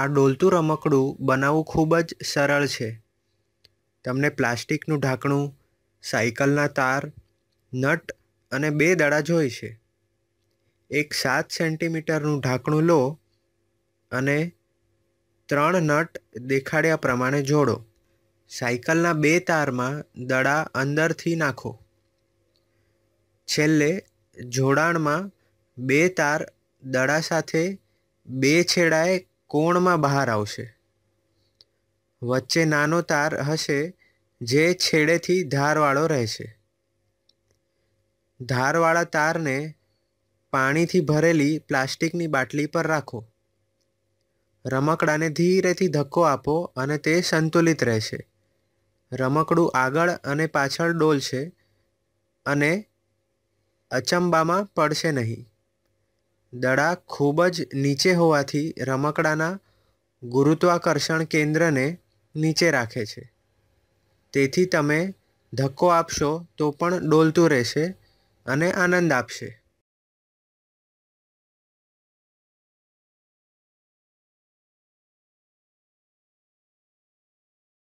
આ ડોલતું રમકડું બનાવવું ખૂબ જ સરળ છે તમને પ્લાસ્ટિકનું ઢાંકણું સાયકલના તાર નટ અને બે દડા જોઈએ છે એક સાત સેન્ટીમીટરનું ઢાંકણું લો અને ત્રણ નટ દેખાડ્યા પ્રમાણે જોડો સાયકલના બે તારમાં દડા અંદરથી નાખો છેલ્લે જોડાણમાં બે તાર દડા સાથે બે છેડાએ કોણમાં બહાર આવશે વચ્ચે નાનો તાર હશે જે છેડેથી ધારવાળો રહેશે ધારવાળા તારને પાણીથી ભરેલી પ્લાસ્ટિકની બાટલી પર રાખો રમકડાને ધીરેથી ધક્કો આપો અને તે સંતુલિત રહેશે રમકડું આગળ અને પાછળ ડોલશે અને અચંબામાં પડશે નહીં દડા ખૂબ જ નીચે હોવાથી રમકડાના ગુરુત્વાકર્ષણ કેન્દ્રને નીચે રાખે છે તેથી તમે ધક્કો આપશો તો પણ ડોલતું રહેશે અને આનંદ આપશે